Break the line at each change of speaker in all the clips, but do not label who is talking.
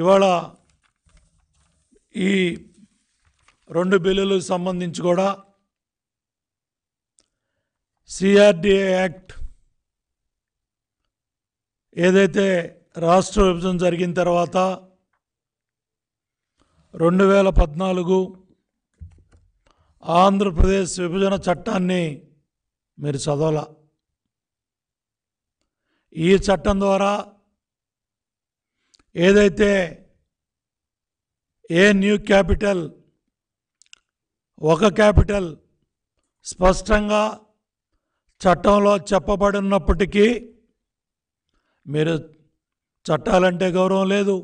ఇవాళ ఈ రెండు బిల్లులకు సంబంధించి కూడా సిఆర్డిఏ యాక్ట్ ఏదైతే రాష్ట్ర విభజన జరిగిన తర్వాత రెండు వేల పద్నాలుగు ఆంధ్రప్రదేశ్ విభజన చట్టాన్ని మీరు చదవాల ఈ చట్టం ద్వారా ఏదైతే ఏ న్యూ క్యాపిటల్ ఒక క్యాపిటల్ స్పష్టంగా చట్టంలో చెప్పబడినప్పటికీ మీరు చట్టాలంటే గౌరవం లేదు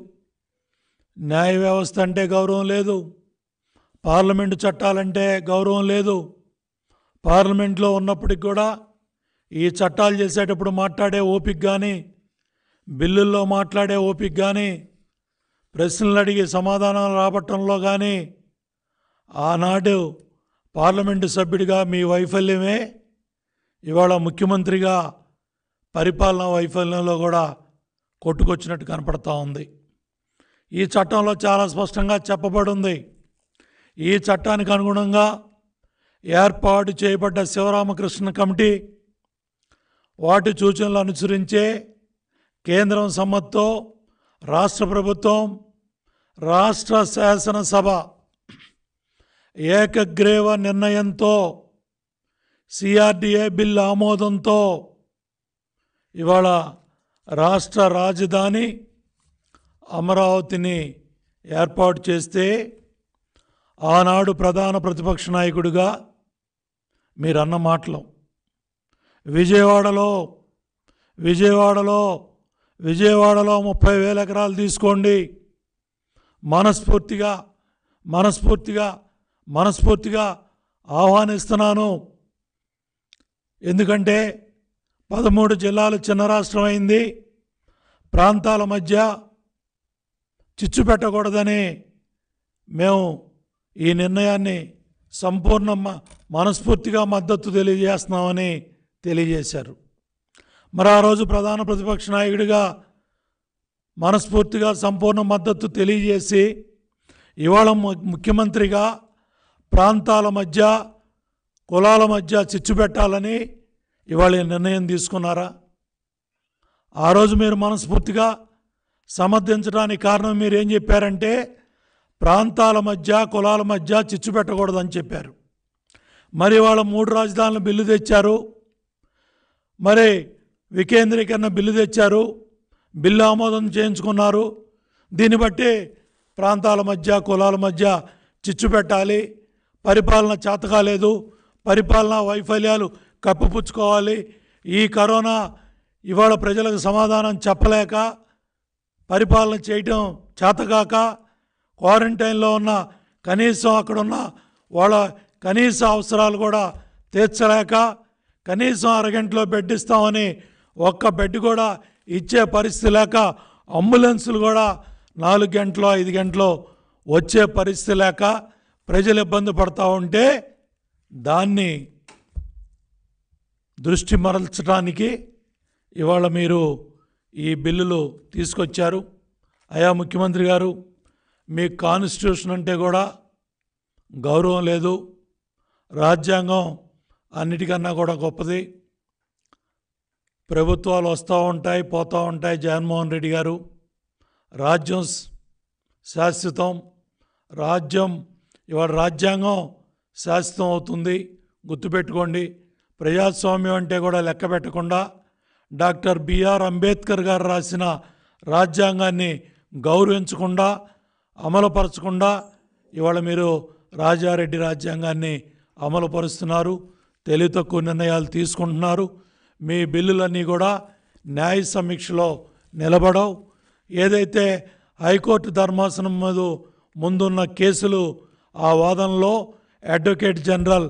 న్యాయ వ్యవస్థ అంటే గౌరవం లేదు పార్లమెంటు చట్టాలంటే గౌరవం లేదు పార్లమెంట్లో ఉన్నప్పటికి కూడా ఈ చట్టాలు చేసేటప్పుడు మాట్లాడే ఓపిక కానీ బిల్లుల్లో మాట్లాడే ఓపిక కానీ ప్రశ్నలు అడిగి సమాధానాలు రాబట్టంలో కానీ ఆనాడు పార్లమెంటు సభ్యుడిగా మీ వైఫల్యమే ఇవాళ ముఖ్యమంత్రిగా పరిపాలన వైఫల్యంలో కూడా కొట్టుకొచ్చినట్టు కనపడతా ఉంది ఈ చట్టంలో చాలా స్పష్టంగా చెప్పబడింది ఈ చట్టానికి అనుగుణంగా ఏర్పాటు చేయబడ్డ శివరామకృష్ణ కమిటీ వాటి సూచనలు అనుసరించే కేంద్రం సమ్మతితో రాష్ట్ర ప్రభుత్వం రాష్ట్ర శాసనసభ ఏకగ్రీవ నిర్ణయంతో సిఆర్డిఏ బిల్ ఆమోదంతో ఇవాళ రాష్ట్ర రాజధాని అమరావతిని ఏర్పాటు చేస్తే ఆనాడు ప్రధాన ప్రతిపక్ష నాయకుడిగా మీరన్న మాటలు విజయవాడలో విజయవాడలో విజయవాడలో ముప్పై వేల ఎకరాలు తీసుకోండి మనస్ఫూర్తిగా మనస్ఫూర్తిగా మనస్ఫూర్తిగా ఆహ్వానిస్తున్నాను ఎందుకంటే పదమూడు జిల్లాలు చిన్న రాష్ట్రం అయింది ప్రాంతాల మధ్య చిచ్చు పెట్టకూడదని మేము ఈ నిర్ణయాన్ని సంపూర్ణ మనస్ఫూర్తిగా మద్దతు తెలియజేస్తున్నామని తెలియజేశారు మరి ఆ రోజు ప్రధాన ప్రతిపక్ష నాయకుడిగా మనస్ఫూర్తిగా సంపూర్ణ మద్దతు తెలియజేసి ఇవాళ ముఖ్యమంత్రిగా ప్రాంతాల మధ్య కులాల మధ్య చిచ్చు పెట్టాలని ఇవాళ నిర్ణయం తీసుకున్నారా ఆ రోజు మీరు మనస్ఫూర్తిగా సమర్థించడానికి కారణం మీరు ఏం చెప్పారంటే ప్రాంతాల మధ్య కులాల మధ్య చిచ్చు పెట్టకూడదని చెప్పారు మరి వాళ్ళ మూడు రాజధానుల బిల్లు తెచ్చారు మరి వికేంద్రీకరణ బిల్లు తెచ్చారు బిల్లు ఆమోదం చేయించుకున్నారు దీన్ని బట్టి ప్రాంతాల మధ్య కులాల మధ్య చిచ్చు పెట్టాలి పరిపాలన చేతకాలేదు పరిపాలనా వైఫల్యాలు కప్పిపుచ్చుకోవాలి ఈ కరోనా ఇవాళ ప్రజలకు సమాధానం చెప్పలేక పరిపాలన చేయటం చేతకాక క్వారంటైన్లో ఉన్న కనీసం అక్కడున్న వాళ్ళ కనీస అవసరాలు కూడా తీర్చలేక కనీసం అరగంటలో బెడ్డిస్తామని ఒక్క బెడ్ కూడా ఇచ్చే పరిస్థితి లేక అంబులెన్సులు కూడా నాలుగు గంటలు ఐదు గంటలు వచ్చే పరిస్థితి లేక ప్రజలు ఇబ్బంది పడతా ఉంటే దాన్ని దృష్టి మరల్చడానికి ఇవాళ మీరు ఈ బిల్లులు తీసుకొచ్చారు అయా ముఖ్యమంత్రి గారు మీ కాన్స్టిట్యూషన్ అంటే కూడా గౌరవం లేదు రాజ్యాంగం అన్నిటికన్నా కూడా గొప్పది ప్రభుత్వాలు వస్తూ ఉంటాయి పోతూ ఉంటాయి జగన్మోహన్ రెడ్డి గారు రాజ్యం శాశ్వతం రాజ్యం ఇవాళ రాజ్యాంగం శాశ్వతం అవుతుంది గుర్తుపెట్టుకోండి ప్రజాస్వామ్యం అంటే కూడా లెక్క పెట్టకుండా డాక్టర్ బిఆర్ అంబేద్కర్ గారు రాసిన రాజ్యాంగాన్ని గౌరవించకుండా అమలుపరచకుండా ఇవాళ మీరు రాజారెడ్డి రాజ్యాంగాన్ని అమలుపరుస్తున్నారు తెలివి తక్కువ నిర్ణయాలు తీసుకుంటున్నారు మీ బిల్లులన్నీ కూడా న్యాయ సమీక్షలో నిలబడవు ఏదైతే హైకోర్టు ధర్మాసనం మీద ముందున్న కేసులు ఆ వాదనలో అడ్వకేట్ జనరల్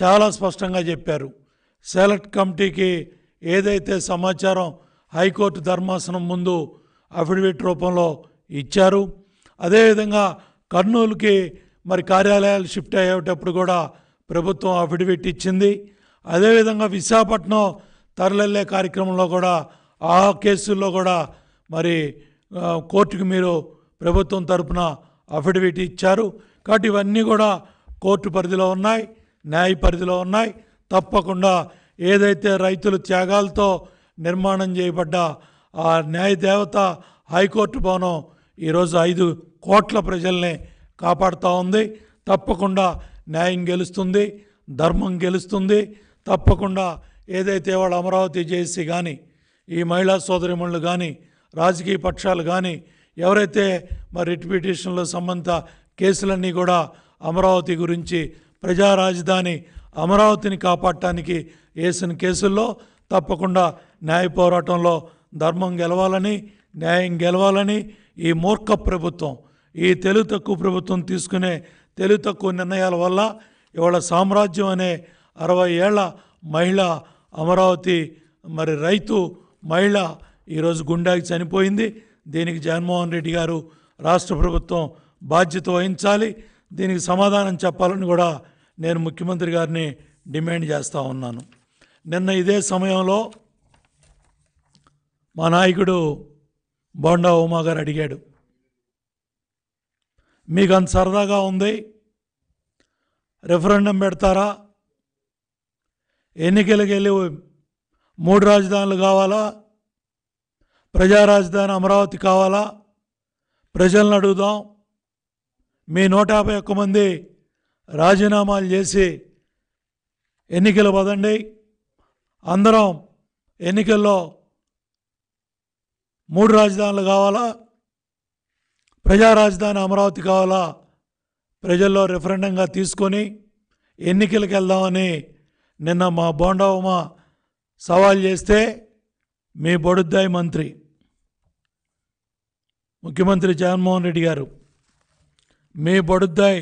చాలా స్పష్టంగా చెప్పారు సెలెక్ట్ కమిటీకి ఏదైతే సమాచారం హైకోర్టు ధర్మాసనం ముందు అఫిడవిట్ రూపంలో ఇచ్చారు అదేవిధంగా కర్నూలుకి మరి కార్యాలయాలు షిఫ్ట్ అయ్యేటప్పుడు కూడా ప్రభుత్వం అఫిడవిట్ ఇచ్చింది అదేవిధంగా విశాఖపట్నం తరలిల్లే కార్యక్రమంలో కూడా ఆ కేసుల్లో కూడా మరి కోర్టుకు మీరు ప్రభుత్వం తరపున అఫిడవిట్ ఇచ్చారు కాబట్టి ఇవన్నీ కూడా కోర్టు పరిధిలో ఉన్నాయి న్యాయ పరిధిలో ఉన్నాయి తప్పకుండా ఏదైతే రైతులు త్యాగాలతో నిర్మాణం చేయబడ్డ ఆ న్యాయ దేవత హైకోర్టు భవనం ఈరోజు ఐదు కోట్ల ప్రజల్ని కాపాడుతూ ఉంది తప్పకుండా న్యాయం గెలుస్తుంది ధర్మం గెలుస్తుంది తప్పకుండా ఏదైతే వాళ్ళు అమరావతి జేఏసీ కానీ ఈ మహిళా సోదరిమణులు కానీ రాజకీయ పక్షాలు కానీ ఎవరైతే మరి రిట్ పిటిషన్లో సంబంధ కేసులన్నీ కూడా అమరావతి గురించి ప్రజా రాజధాని అమరావతిని కాపాడటానికి వేసిన కేసుల్లో తప్పకుండా న్యాయ పోరాటంలో ధర్మం గెలవాలని న్యాయం గెలవాలని ఈ మూర్ఖ ప్రభుత్వం ఈ తెలుగు తక్కువ ప్రభుత్వం తీసుకునే తెలుగు తక్కువ నిర్ణయాల వల్ల ఇవాళ సామ్రాజ్యం అనే అరవై ఏళ్ల మహిళ అమరావతి మరి రైతు మహిళ ఈరోజు గుండాకి చనిపోయింది దీనికి జగన్మోహన్ రెడ్డి గారు రాష్ట్ర ప్రభుత్వం బాధ్యత వహించాలి దీనికి సమాధానం చెప్పాలని కూడా నేను ముఖ్యమంత్రి గారిని డిమాండ్ చేస్తూ ఉన్నాను నిన్న ఇదే సమయంలో మా నాయకుడు బోండా ఉమా గారు అడిగాడు మీకు అంత సరదాగా ఉంది రెఫరెండం పెడతారా ఎన్నికలకు వెళ్ళి మూడు రాజధానులు కావాలా ప్రజా రాజధాని అమరావతి కావాలా ప్రజలను అడుగుదాం మీ నూట యాభై ఒక్క మంది రాజీనామాలు చేసి ఎన్నికలు పదండి అందరం ఎన్నికల్లో మూడు రాజధానులు కావాలా ప్రజా రాజధాని అమరావతి కావాలా ప్రజల్లో రిఫరెండంగా తీసుకొని ఎన్నికలకు వెళ్దామని నిన్న మా బోండవమ్మ సవాల్ చేస్తే మీ బొడుద్దాయి మంత్రి ముఖ్యమంత్రి జగన్మోహన్ రెడ్డి గారు మీ బొడుద్దాయి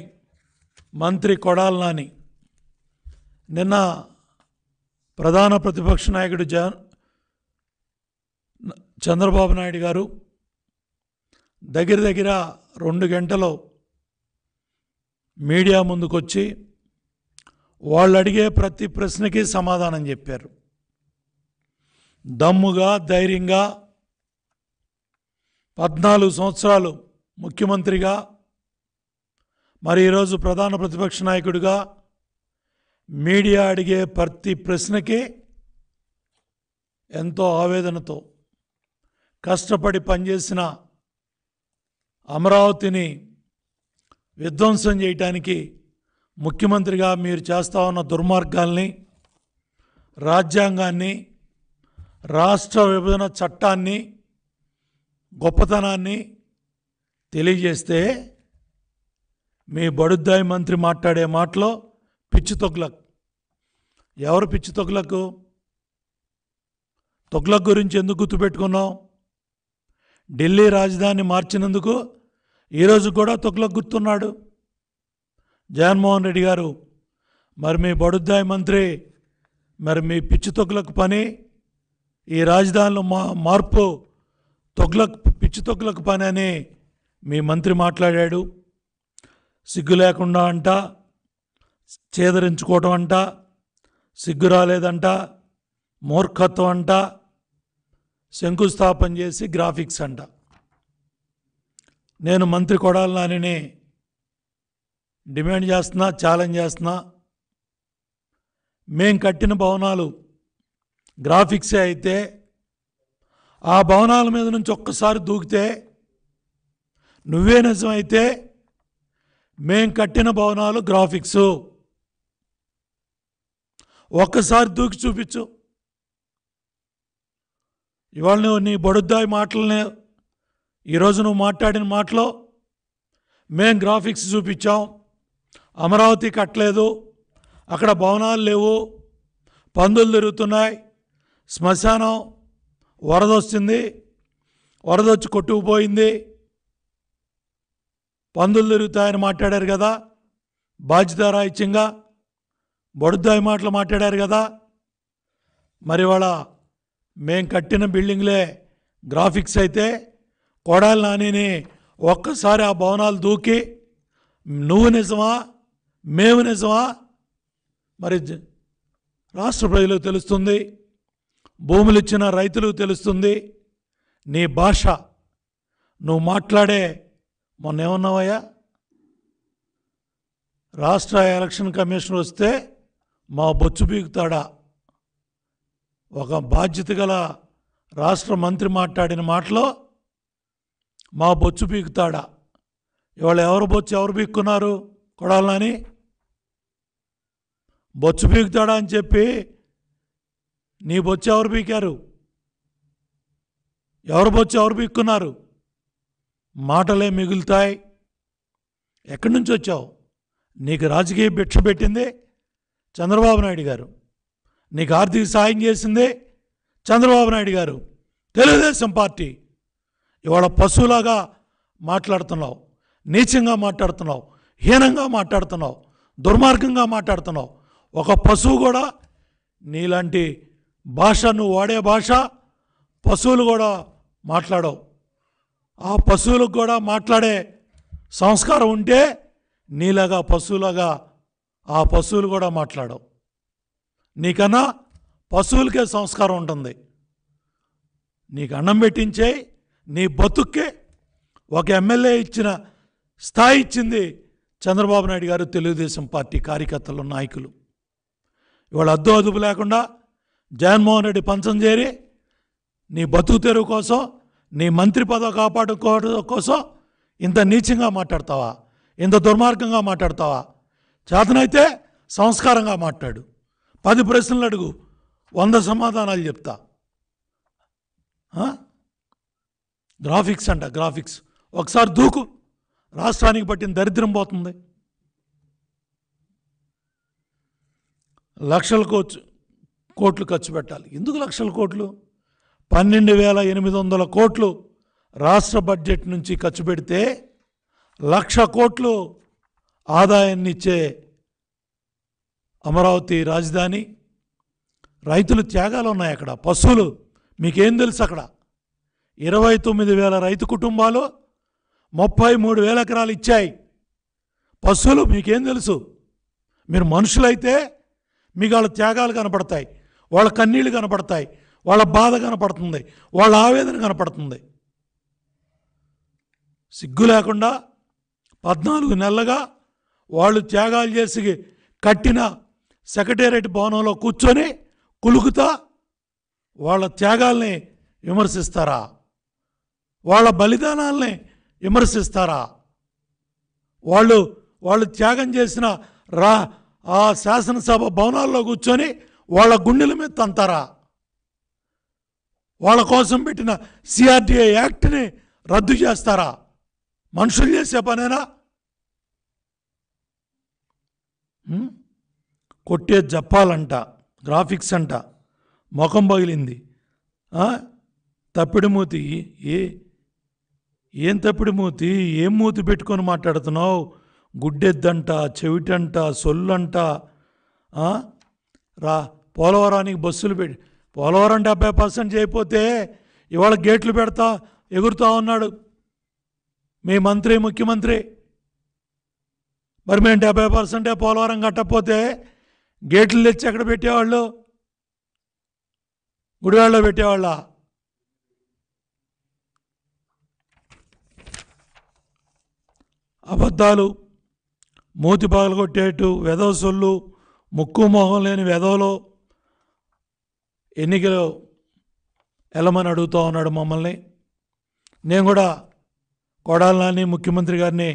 మంత్రి కొడాల నాని నిన్న ప్రధాన ప్రతిపక్ష నాయకుడు జగన్ చంద్రబాబు నాయుడు గారు దగ్గర దగ్గర రెండు గంటలు మీడియా ముందుకొచ్చి వాళ్ళు అడిగే ప్రతి ప్రశ్నకి సమాధానం చెప్పారు దమ్ముగా ధైర్యంగా పద్నాలుగు సంవత్సరాలు ముఖ్యమంత్రిగా మరి ఈరోజు ప్రధాన ప్రతిపక్ష నాయకుడిగా మీడియా అడిగే ప్రతి ప్రశ్నకి ఎంతో ఆవేదనతో కష్టపడి పనిచేసిన అమరావతిని విధ్వంసం చేయటానికి ముఖ్యమంత్రిగా మీరు చేస్తా ఉన్న దుర్మార్గాల్ని రాజ్యాంగాన్ని రాష్ట్ర విభజన చట్టాన్ని గొప్పతనాన్ని తెలియజేస్తే మీ బడుద్దాయి మంత్రి మాట్లాడే మాటలో పిచ్చి తొగ్లక్ ఎవరు పిచ్చి తొగ్లకు తొగ్లక్ గురించి ఎందుకు గుర్తుపెట్టుకున్నాం ఢిల్లీ రాజధాని మార్చినందుకు ఈరోజు కూడా తొగ్లక్ గుర్తున్నాడు జగన్మోహన్ రెడ్డి గారు మరి మీ బడుద్దాయి మంత్రి మరి మీ పిచ్చి తొక్కులకు పని ఈ రాజధానిలో మా మార్పు తొగ్లకు పిచ్చి తొక్కులకు పని అని మీ మంత్రి మాట్లాడాడు సిగ్గు లేకుండా అంట చేదరించుకోవటం అంట సిగ్గు రాలేదంట మూర్ఖత్వం అంట శంకుస్థాపన చేసి గ్రాఫిక్స్ అంట నేను మంత్రి కొడాలని డిమాండ్ చేస్తున్నా ఛాలెంజ్ చేస్తున్నా మేం కట్టిన భవనాలు గ్రాఫిక్సే అయితే ఆ భవనాల మీద నుంచి ఒక్కసారి దూకితే నువ్వే నిజమైతే మేం కట్టిన భవనాలు గ్రాఫిక్స్ ఒక్కసారి దూకి చూపించు ఇవాళ నువ్వు నీ బడుద్దాయి మాటలని ఈరోజు నువ్వు మాట్లాడిన మాటలో మేం గ్రాఫిక్స్ చూపించాం అమరావతి కట్టలేదు అక్కడ భవనాలు లేవు పందులు తిరుగుతున్నాయి శ్మశానం వరద వస్తుంది వరద వచ్చి కొట్టుకుపోయింది పందులు తిరుగుతాయని మాట్లాడారు కదా బాధ్యతారాహిత్యంగా బడుద్దాయి మాటలు మాట్లాడారు కదా మరి వాళ్ళ మేము కట్టిన బిల్డింగ్లే గ్రాఫిక్స్ అయితే కొడాలి నానిని ఒక్కసారి ఆ భవనాలు దూకి నువ్వు నిజమా మేము నిజమా మరి రాష్ట్ర ప్రజలకు తెలుస్తుంది భూములు ఇచ్చిన రైతులకు తెలుస్తుంది నీ భాష నువ్వు మాట్లాడే మొన్న ఏమన్నావయ్యా రాష్ట్ర ఎలక్షన్ కమిషన్ వస్తే మా బొచ్చు పీకుతాడా ఒక బాధ్యత గల రాష్ట్ర మంత్రి మాట్లాడిన మాటలో మా బొచ్చు పీకుతాడా ఇవాళ ఎవరు బొచ్చు ఎవరు పీక్కున్నారు కొడాలని బొచ్చు పీకుతాడా అని చెప్పి నీ బొచ్చు ఎవరు పీకారు ఎవరు బొచ్చు ఎవరు పీక్కున్నారు మాటలే మిగులుతాయి ఎక్కడి నుంచి వచ్చావు నీకు రాజకీయ భిక్ష పెట్టింది చంద్రబాబు నాయుడు గారు నీకు ఆర్థిక సాయం చేసింది చంద్రబాబు నాయుడు గారు తెలుగుదేశం పార్టీ ఇవాళ పశువులాగా మాట్లాడుతున్నావు నీచంగా మాట్లాడుతున్నావు హీనంగా మాట్లాడుతున్నావు దుర్మార్గంగా మాట్లాడుతున్నావు ఒక పశువు కూడా నీలాంటి భాష నువ్వు వాడే భాష పశువులు కూడా మాట్లాడవు ఆ పశువులకు కూడా మాట్లాడే సంస్కారం ఉంటే నీలాగా పశువులాగా ఆ పశువులు కూడా మాట్లాడవు నీకన్నా పశువులకే సంస్కారం ఉంటుంది నీకు అన్నం పెట్టించే నీ బతుక్కే ఒక ఎమ్మెల్యే ఇచ్చిన స్థాయి ఇచ్చింది చంద్రబాబు నాయుడు గారు తెలుగుదేశం పార్టీ కార్యకర్తలు నాయకులు ఇవాళ అద్దు అదుపు లేకుండా జగన్మోహన్ రెడ్డి పంచం చేరి నీ బతుకు తెరువు కోసం నీ మంత్రి పదవి కాపాడుకోవడం కోసం ఇంత నీచంగా మాట్లాడతావా ఇంత దుర్మార్గంగా మాట్లాడతావా చేతనైతే సంస్కారంగా మాట్లాడు పది ప్రశ్నలు అడుగు వంద సమాధానాలు చెప్తా గ్రాఫిక్స్ అంట గ్రాఫిక్స్ ఒకసారి దూకు రాష్ట్రానికి పట్టిన దరిద్రం పోతుంది లక్షల కోచ్ కోట్లు ఖర్చు పెట్టాలి ఎందుకు లక్షల కోట్లు పన్నెండు వేల ఎనిమిది వందల కోట్లు రాష్ట్ర బడ్జెట్ నుంచి ఖర్చు పెడితే లక్ష కోట్లు ఆదాయాన్ని ఇచ్చే అమరావతి రాజధాని రైతులు త్యాగాలు ఉన్నాయి అక్కడ పశువులు మీకేం తెలుసు అక్కడ ఇరవై తొమ్మిది వేల రైతు కుటుంబాలు ముప్పై మూడు వేల ఎకరాలు ఇచ్చాయి పశువులు మీకేం తెలుసు మీరు మనుషులైతే మీకు వాళ్ళ త్యాగాలు కనపడతాయి వాళ్ళ కన్నీళ్ళు కనపడతాయి వాళ్ళ బాధ కనపడుతుంది వాళ్ళ ఆవేదన కనపడుతుంది సిగ్గు లేకుండా పద్నాలుగు నెలలుగా వాళ్ళు త్యాగాలు చేసి కట్టిన సెక్రటేరియట్ భవనంలో కూర్చొని కులుకుతా వాళ్ళ త్యాగాల్ని విమర్శిస్తారా వాళ్ళ బలిదానాల్ని విమర్శిస్తారా వాళ్ళు వాళ్ళు త్యాగం చేసిన రా ఆ శాసనసభ భవనాల్లో కూర్చొని వాళ్ళ గుండెల మీద తంతారా వాళ్ళ కోసం పెట్టిన సిఆర్డిఏ యాక్ట్ని రద్దు చేస్తారా మనుషులు చేసే పనేనా కొట్టే జప్పాలంట గ్రాఫిక్స్ అంట ముఖం పగిలింది తప్పిడిమూతి ఏ ఏం తప్పిడిమూతి ఏం మూతి పెట్టుకొని మాట్లాడుతున్నావు గుడ్డెద్దంట చెవిటంట సొల్లంట రా పోలవరానికి బస్సులు పెట్టి పోలవరం డెబ్బై పర్సెంట్ చేయకపోతే ఇవాళ గేట్లు పెడతా ఎగురుతా ఉన్నాడు మీ మంత్రి ముఖ్యమంత్రి మరి మేము డెబ్బై పర్సెంటే పోలవరం కట్టకపోతే గేట్లు తెచ్చి ఎక్కడ పెట్టేవాళ్ళు గుడివాళ్ళలో పెట్టేవాళ్ళ అబద్ధాలు మూతి పగలగొట్టేటు వెధవ సొల్లు ముక్కు మొహం లేని వెధవలో ఎన్నికలు ఎలమని అడుగుతూ ఉన్నాడు మమ్మల్ని నేను కూడా కొడాల నాని ముఖ్యమంత్రి గారిని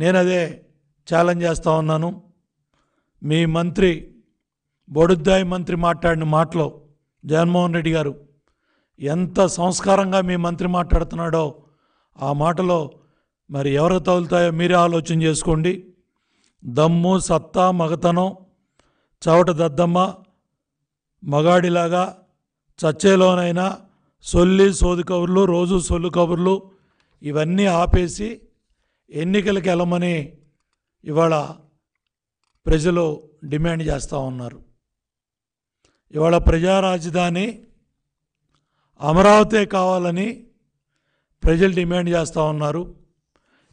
నేను అదే ఛాలెంజ్ చేస్తూ ఉన్నాను మీ మంత్రి బొడుద్దాయి మంత్రి మాట్లాడిన మాటలో జగన్మోహన్ రెడ్డి గారు ఎంత సంస్కారంగా మీ మంత్రి మాట్లాడుతున్నాడో ఆ మాటలో మరి ఎవరు తగులుతాయో మీరే ఆలోచన చేసుకోండి దమ్ము సత్తా మగతనం చవట దద్దమ్మ మగాడిలాగా చచ్చేలోనైనా సొల్లి సోది కబుర్లు రోజు సొల్లు కబుర్లు ఇవన్నీ ఆపేసి ఎన్నికలకు వెళ్ళమని ఇవాళ ప్రజలు డిమాండ్ చేస్తూ ఉన్నారు ఇవాళ ప్రజా రాజధాని అమరావతి కావాలని ప్రజలు డిమాండ్ చేస్తూ ఉన్నారు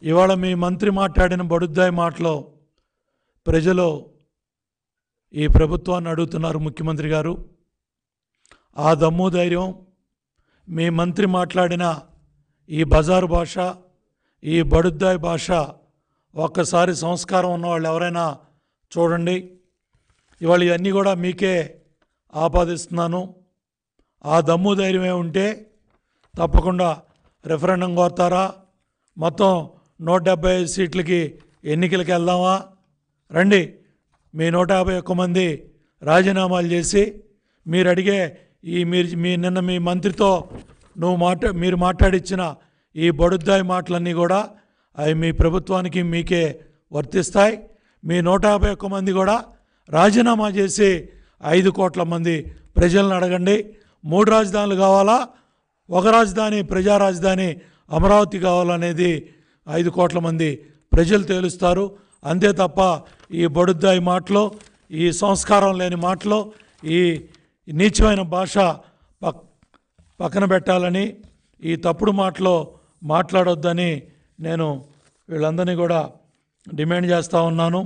ఇవాళ మీ మంత్రి మాట్లాడిన బడుద్దాయి మాటలో ప్రజలు ఈ ప్రభుత్వాన్ని అడుగుతున్నారు ముఖ్యమంత్రి గారు ఆ దమ్ము ధైర్యం మీ మంత్రి మాట్లాడిన ఈ బజారు భాష ఈ బడుద్దాయి భాష ఒక్కసారి సంస్కారం ఉన్న వాళ్ళు ఎవరైనా చూడండి ఇవాళ ఇవన్నీ కూడా మీకే ఆపాదిస్తున్నాను ఆ దమ్ము ధైర్యమే ఉంటే తప్పకుండా రెఫరెండం కోరుతారా మొత్తం నూట డెబ్బై ఐదు సీట్లకి ఎన్నికలకి వెళ్దామా రండి మీ నూట యాభై ఒక్క మంది రాజీనామాలు చేసి మీరు అడిగే ఈ మీరు మీ నిన్న మీ మంత్రితో నువ్వు మాట మీరు మాట్లాడిచ్చిన ఈ బడుద్దాయి మాటలన్నీ కూడా అవి మీ ప్రభుత్వానికి మీకే వర్తిస్తాయి మీ నూట యాభై ఒక్క మంది కూడా రాజీనామా చేసి ఐదు కోట్ల మంది ప్రజలను అడగండి మూడు రాజధానులు కావాలా ఒక రాజధాని ప్రజా రాజధాని అమరావతి కావాలనేది ఐదు కోట్ల మంది ప్రజలు తేలుస్తారు అంతే తప్ప ఈ బడుద్దాయి మాటలో ఈ సంస్కారం లేని మాటలో ఈ నీచమైన భాష పక్కన పెట్టాలని ఈ తప్పుడు మాటలో మాట్లాడొద్దని నేను వీళ్ళందరినీ కూడా డిమాండ్ చేస్తూ ఉన్నాను